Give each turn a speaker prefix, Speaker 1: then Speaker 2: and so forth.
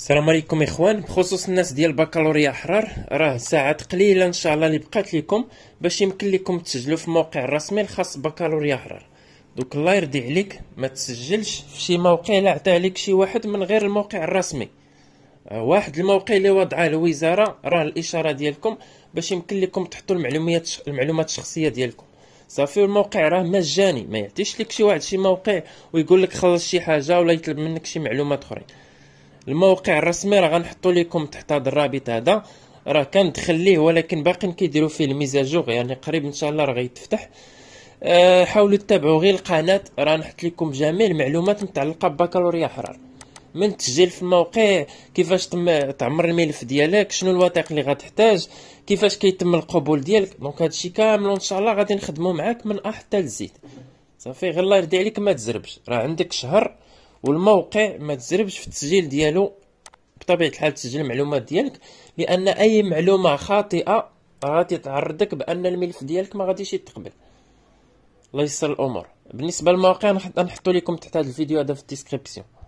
Speaker 1: السلام عليكم اخوان بخصوص الناس ديال البكالوريا احرار راه ساعات قليله ان شاء الله اللي بقات لكم باش يمكن لكم تسجلوا في الموقع الرسمي الخاص بكالوريا احرار دوك الله يرضي عليك ما تسجلش في شي موقع لا عطاه لك شي واحد من غير الموقع الرسمي آه، واحد الموقع اللي وضعه الوزاره راه الاشاره ديالكم باش يمكن لكم تحطوا المعلومات المعلومات الشخصيه ديالكم صافي الموقع راه مجاني ما يعطيش لك شي واحد شي موقع ويقول لك خلص شي حاجه ولا يطلب منك شي معلومات اخرين الموقع الرسمي راه غنحطو لكم تحت هذا الرابط هذا راه كندخل ليه ولكن باقي كيديروا فيه الميزاجور يعني قريب ان شاء الله راه غيتفتح أه حاولوا تتابعوا غير القناه راه نحط لكم جميع المعلومات متعلقه ببكالوريا حرار من تسجيل في الموقع كيفاش تم تعمر الملف ديالك شنو الوثائق اللي غتحتاج كيفاش كيتم القبول ديالك دونك هادشي كامل ان شاء الله غادي نخدمو معاك من ا حتى صافي غير الله يرضي عليك ما تزربش راه عندك شهر والموقع ما تزربش في التسجيل ديالو بطبيعه الحال تسجل المعلومات ديالك لان اي معلومه خاطئه غادي تعرضك بان الملف ديالك ما غاديش يتقبل الله يسر الامور بالنسبه للمواقع نحط لكم تحت هذا الفيديو هذا في الديسكريبسيون